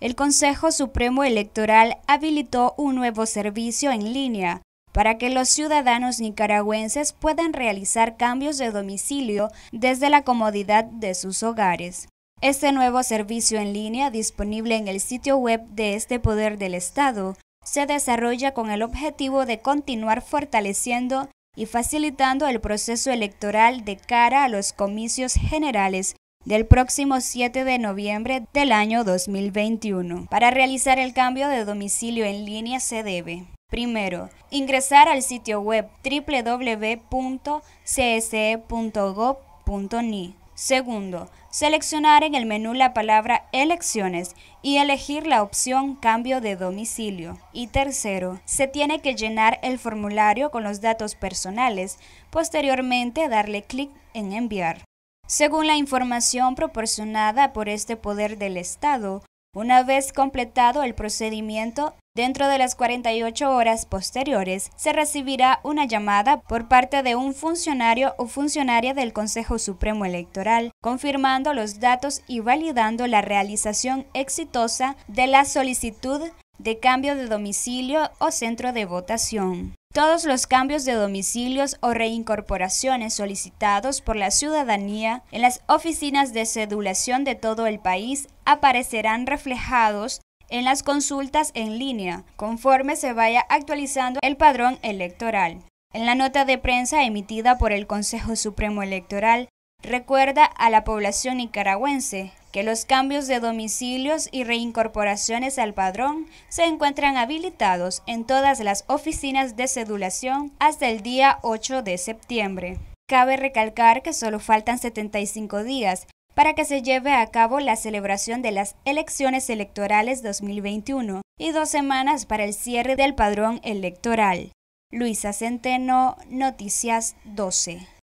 el Consejo Supremo Electoral habilitó un nuevo servicio en línea para que los ciudadanos nicaragüenses puedan realizar cambios de domicilio desde la comodidad de sus hogares. Este nuevo servicio en línea, disponible en el sitio web de este poder del Estado, se desarrolla con el objetivo de continuar fortaleciendo y facilitando el proceso electoral de cara a los comicios generales del próximo 7 de noviembre del año 2021. Para realizar el cambio de domicilio en línea se debe Primero, ingresar al sitio web www.cse.gov.ni. Segundo, seleccionar en el menú la palabra Elecciones y elegir la opción Cambio de domicilio. Y tercero, se tiene que llenar el formulario con los datos personales, posteriormente darle clic en Enviar. Según la información proporcionada por este poder del Estado, una vez completado el procedimiento, dentro de las 48 horas posteriores se recibirá una llamada por parte de un funcionario o funcionaria del Consejo Supremo Electoral, confirmando los datos y validando la realización exitosa de la solicitud de cambio de domicilio o centro de votación. Todos los cambios de domicilios o reincorporaciones solicitados por la ciudadanía en las oficinas de sedulación de todo el país aparecerán reflejados en las consultas en línea, conforme se vaya actualizando el padrón electoral. En la nota de prensa emitida por el Consejo Supremo Electoral, recuerda a la población nicaragüense que los cambios de domicilios y reincorporaciones al padrón se encuentran habilitados en todas las oficinas de sedulación hasta el día 8 de septiembre. Cabe recalcar que solo faltan 75 días para que se lleve a cabo la celebración de las elecciones electorales 2021 y dos semanas para el cierre del padrón electoral. Luisa Centeno, Noticias 12.